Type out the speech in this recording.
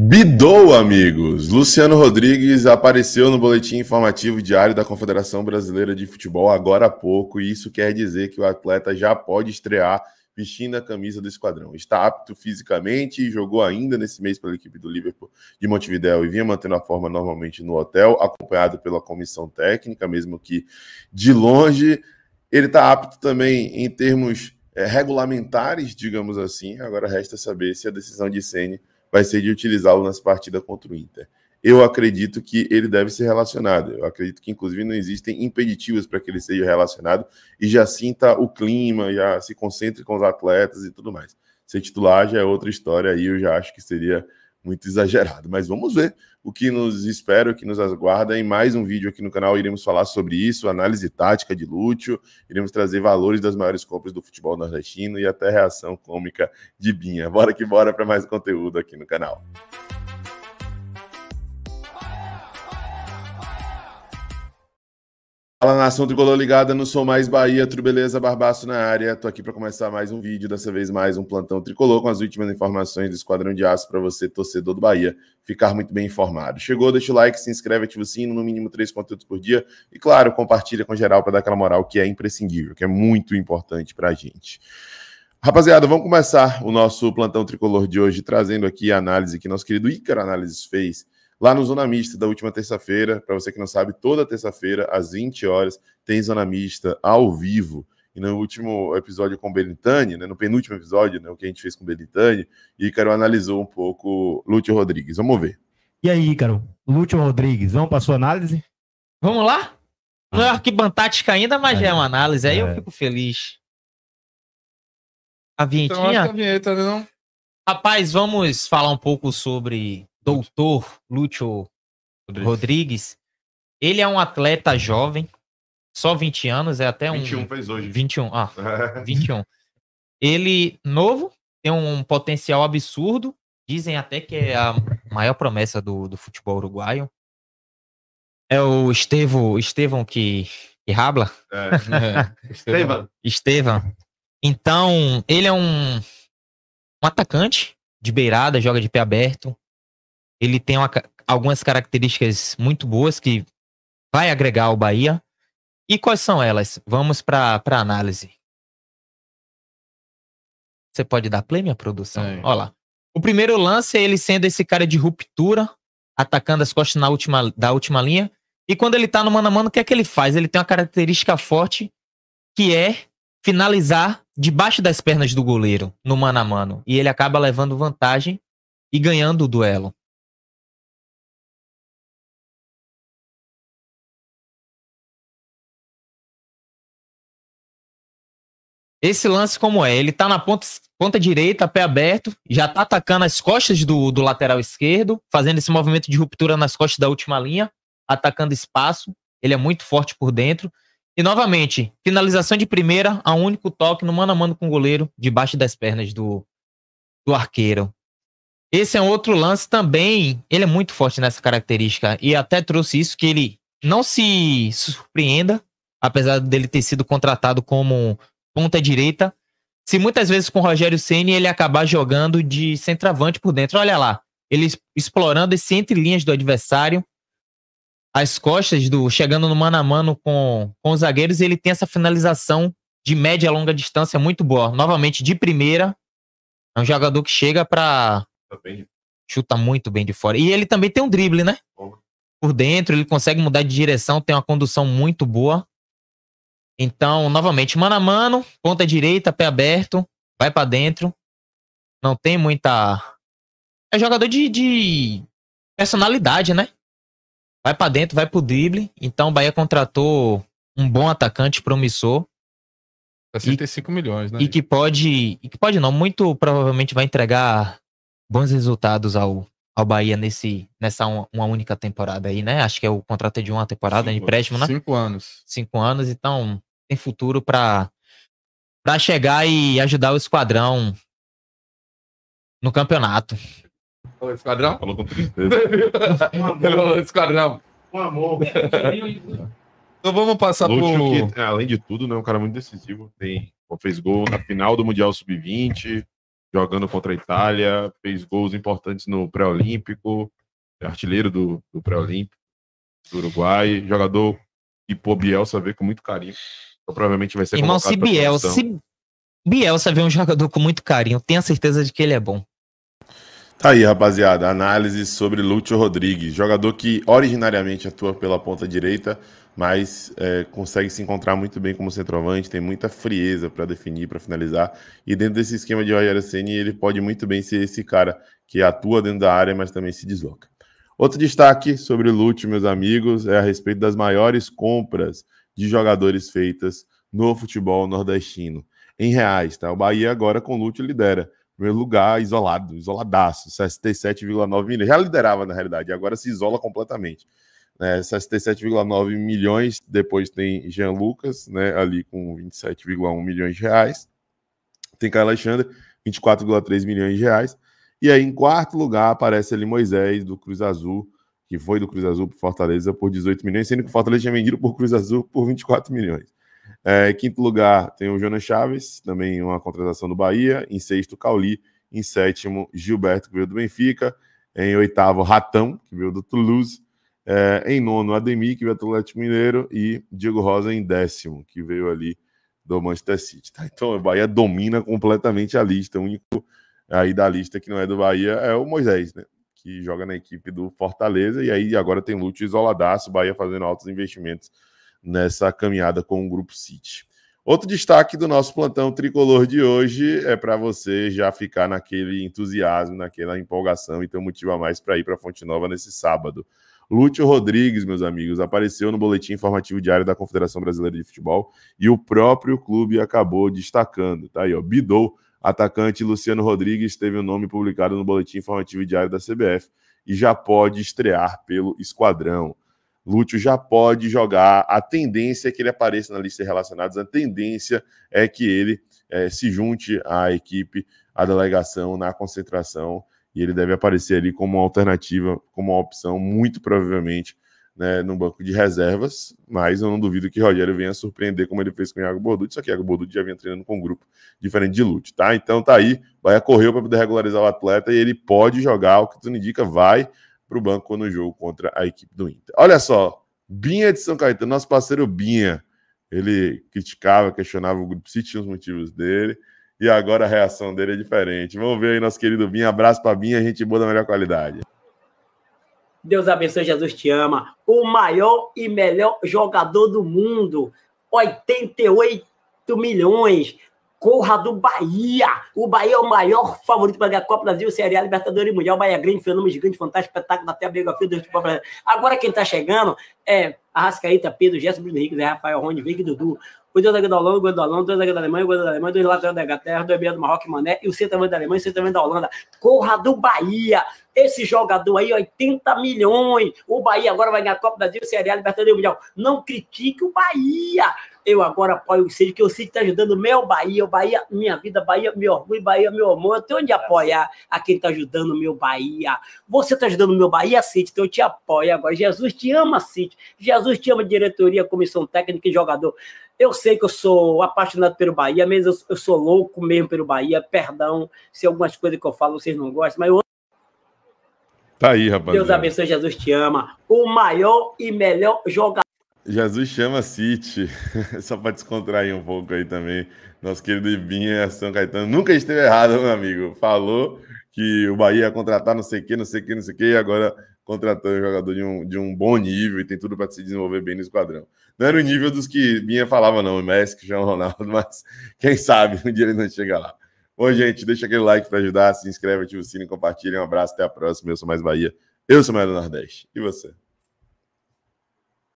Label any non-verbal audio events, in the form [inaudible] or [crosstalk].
Bidou, amigos! Luciano Rodrigues apareceu no boletim informativo diário da Confederação Brasileira de Futebol agora há pouco, e isso quer dizer que o atleta já pode estrear vestindo a camisa do esquadrão. Está apto fisicamente e jogou ainda nesse mês pela equipe do Liverpool de Montevideo e vinha mantendo a forma normalmente no hotel, acompanhado pela comissão técnica, mesmo que de longe. Ele está apto também em termos é, regulamentares, digamos assim. Agora resta saber se a decisão de Sene vai ser de utilizá-lo nessa partida contra o Inter. Eu acredito que ele deve ser relacionado. Eu acredito que, inclusive, não existem impeditivos para que ele seja relacionado e já sinta o clima, já se concentre com os atletas e tudo mais. Ser titular já é outra história aí, eu já acho que seria muito exagerado, mas vamos ver o que nos espera, o que nos aguarda em mais um vídeo aqui no canal. Iremos falar sobre isso, análise tática de Lúcio, iremos trazer valores das maiores compras do futebol nordestino e até reação cômica de Binha. Bora que bora para mais conteúdo aqui no canal. Fala nação tricolor ligada no Sou Mais Bahia, Trubeleza Barbaço na área. Tô aqui para começar mais um vídeo, dessa vez mais um plantão tricolor com as últimas informações do Esquadrão de Aço para você, torcedor do Bahia, ficar muito bem informado. Chegou, deixa o like, se inscreve, ativa o sino, no mínimo três conteúdos por dia e claro, compartilha com geral para dar aquela moral que é imprescindível, que é muito importante para a gente. Rapaziada, vamos começar o nosso plantão tricolor de hoje trazendo aqui a análise que nosso querido Icaro Análises fez lá no Zona Mista da última terça-feira. Para você que não sabe, toda terça-feira, às 20 horas, tem Zona Mista ao vivo. E no último episódio com Belintani, né, no penúltimo episódio, né, o que a gente fez com Belintani, Ícaro analisou um pouco Lúcio Rodrigues. Vamos ver. E aí, Ícaro? Lúcio Rodrigues, vamos para sua análise? Vamos lá? Ah. Não é arquibantática ainda, mas é. já é uma análise. Aí é. eu fico feliz. A então, vinhetinha? Então, a vinheta, né, não? Rapaz, vamos falar um pouco sobre doutor Lúcio Rodrigues. Rodrigues. Ele é um atleta jovem, só 20 anos, é até um. 21 fez hoje. 21, ah, 21. [laughs] É. Ele, novo, tem um potencial absurdo. Dizem até que é a maior promessa do, do futebol uruguaio. É o Estevão Estevão que, que rabla? É. é. [laughs] Estevão. Então, ele é um, um atacante de beirada, joga de pé aberto, ele tem uma, algumas características muito boas que vai agregar ao Bahia. E quais são elas? Vamos para a análise. Você pode dar play, minha produção? É. Olha lá. O primeiro lance é ele sendo esse cara de ruptura, atacando as costas na última, da última linha. E quando ele tá no mano a mano, o que é que ele faz? Ele tem uma característica forte que é finalizar debaixo das pernas do goleiro no mano a mano. E ele acaba levando vantagem e ganhando o duelo. Esse lance como é? Ele tá na ponta, ponta direita, pé aberto, já tá atacando as costas do, do lateral esquerdo, fazendo esse movimento de ruptura nas costas da última linha, atacando espaço. Ele é muito forte por dentro. E novamente, finalização de primeira, a único toque no mano a mano com o goleiro, debaixo das pernas do, do arqueiro. Esse é um outro lance também. Ele é muito forte nessa característica. E até trouxe isso que ele não se surpreenda, apesar dele ter sido contratado como ponta direita, se muitas vezes com o Rogério Ceni ele acabar jogando de centroavante por dentro. Olha lá, ele explorando esse entre linhas do adversário, as costas do chegando no mano a mano com, com os zagueiros, ele tem essa finalização de média a longa distância muito boa. Novamente de primeira, é um jogador que chega para tá chuta muito bem de fora. E ele também tem um drible, né? Por dentro, ele consegue mudar de direção, tem uma condução muito boa. Então, novamente, mano a mano, ponta direita, pé aberto, vai para dentro. Não tem muita. É jogador de, de personalidade, né? Vai para dentro, vai pro drible. Então, o Bahia contratou um bom atacante promissor. 65 e, milhões, né? E que pode. E que pode não, muito provavelmente vai entregar bons resultados ao, ao Bahia nesse, nessa uma, uma única temporada aí, né? Acho que é o contrato é de uma temporada, cinco, empréstimo, né? Cinco anos. Cinco anos, então tem futuro para para chegar e ajudar o esquadrão no campeonato. O esquadrão? Falou com tristeza. [laughs] Falou esquadrão. Com amor. Então vamos passar por... que, é, além de tudo, né, um cara muito decisivo. Tem, fez gol na final do Mundial Sub-20, jogando contra a Itália, fez gols importantes no pré-olímpico, é artilheiro do, do pré-olímpico do Uruguai, jogador e pô, Bielsa vê com muito carinho. Então, provavelmente vai ser Irmão, se Bielsa, se Bielsa vê um jogador com muito carinho, tenha certeza de que ele é bom. Tá aí, rapaziada, análise sobre Lúcio Rodrigues, jogador que originariamente atua pela ponta direita, mas é, consegue se encontrar muito bem como centroavante, tem muita frieza para definir, para finalizar, e dentro desse esquema de Rogério Ceni ele pode muito bem ser esse cara que atua dentro da área, mas também se desloca. Outro destaque sobre Lute, meus amigos, é a respeito das maiores compras de jogadores feitas no futebol nordestino. Em reais, tá? O Bahia agora com Lute lidera. Primeiro lugar, isolado, isoladaço, 67,9 milhões. Já liderava, na realidade, agora se isola completamente. É, 67,9 milhões, depois tem Jean Lucas, né, ali com 27,1 milhões de reais. Tem Caio Alexandre, 24,3 milhões de reais. E aí, em quarto lugar, aparece ali Moisés, do Cruz Azul, que foi do Cruz Azul para Fortaleza por 18 milhões, sendo que o Fortaleza tinha vendido por Cruz Azul por 24 milhões. É, em quinto lugar, tem o Jonas Chaves, também uma contratação do Bahia. Em sexto, Cauli. Em sétimo, Gilberto, que veio do Benfica. Em oitavo, Ratão, que veio do Toulouse. É, em nono, Ademir, que veio do Atlético Mineiro. E Diego Rosa em décimo, que veio ali do Manchester City. Tá? Então, o Bahia domina completamente a lista. O único aí da lista que não é do Bahia é o Moisés, né? Que joga na equipe do Fortaleza, e aí agora tem Lúcio isoladaço, Bahia fazendo altos investimentos nessa caminhada com o Grupo City. Outro destaque do nosso plantão tricolor de hoje é para você já ficar naquele entusiasmo, naquela empolgação e ter um motivo a mais para ir para Fonte Nova nesse sábado. Lúcio Rodrigues, meus amigos, apareceu no boletim informativo diário da Confederação Brasileira de Futebol e o próprio clube acabou destacando. Tá aí, ó. Bidou Atacante Luciano Rodrigues teve o um nome publicado no boletim informativo diário da CBF e já pode estrear pelo esquadrão. Lúcio já pode jogar. A tendência é que ele apareça na lista de relacionados, a tendência é que ele é, se junte à equipe, à delegação, na concentração, e ele deve aparecer ali como uma alternativa, como uma opção, muito provavelmente, né, no banco de reservas, mas eu não duvido que Rogério venha surpreender como ele fez com o Iago Borducci, só que o Iago Borducci já vinha treinando com um grupo diferente de Lute, tá? Então tá aí, vai correr para poder regularizar o atleta e ele pode jogar, o que tu indica, vai para o banco no jogo contra a equipe do Inter. Olha só, Binha de São Caetano, nosso parceiro Binha, ele criticava, questionava o grupo se tinha os motivos dele, e agora a reação dele é diferente. Vamos ver aí nosso querido Binha, abraço para Binha, a gente boa da melhor qualidade. Deus abençoe, Jesus te ama. O maior e melhor jogador do mundo. 88 milhões. Corra do Bahia. O Bahia é o maior favorito para ganhar a Copa Brasil, Série A, Libertadores Mundial. Bahia é grande, fenômeno gigante, fantástico, espetáculo, até a briga fio Agora quem está chegando é Arrascaeta, tá Pedro, Gerson, Bruno Henrique, Zé Rafael, Rony, Vig, Dudu, os dois zagueiros da Holanda, o goleiro da Holanda, dois zagueiros da Alemanha, o goleiro da Alemanha, dois laterais da Inglaterra, dois meia do Marrocos, Mané, e o centroavante da Alemanha, o centroavante da Holanda. Corra do Bahia! Esse jogador aí, 80 milhões! O Bahia agora vai ganhar a Copa do Brasil, Série A, Libertadores Mundial. Não critique o Bahia! Eu agora apoio o Cid, que o Cid está ajudando meu Bahia, o Bahia, minha vida, Bahia, meu orgulho, Bahia, meu amor. Eu tenho onde apoiar a quem está ajudando meu Bahia. Você está ajudando meu Bahia, Cid, então eu te apoio agora. Jesus te ama, Cid. Jesus Jesus te ama, diretoria, comissão técnica e jogador. Eu sei que eu sou apaixonado pelo Bahia, mesmo eu, sou louco mesmo pelo Bahia. Perdão se algumas coisas que eu falo vocês não gostam, mas eu Tá aí, rapaz. Deus abençoe, Jesus te ama. O maior e melhor jogador. Jesus chama City. [laughs] Só para descontrair um pouco aí também. Nosso querido Ibinha São Caetano nunca esteve errado, meu amigo. Falou que o Bahia ia contratar não sei o que, não sei o que, não sei o que, e agora contratando um jogador de um, de um bom nível e tem tudo para se desenvolver bem no esquadrão. Não era o nível dos que vinha falava, não, o Messi, Cristiano Ronaldo, [laughs] mas quem sabe um dia ele não chega lá. Bom, gente, deixa aquele like para ajudar, se inscreve, ativa o sino, compartilha. Um abraço, até a próxima. Eu sou Mais Bahia, eu sou Mais do Nordeste. E você?